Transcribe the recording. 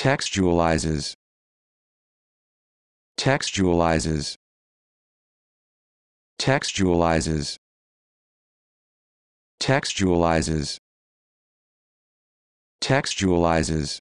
textualizes textualizes textualizes textualizes textualizes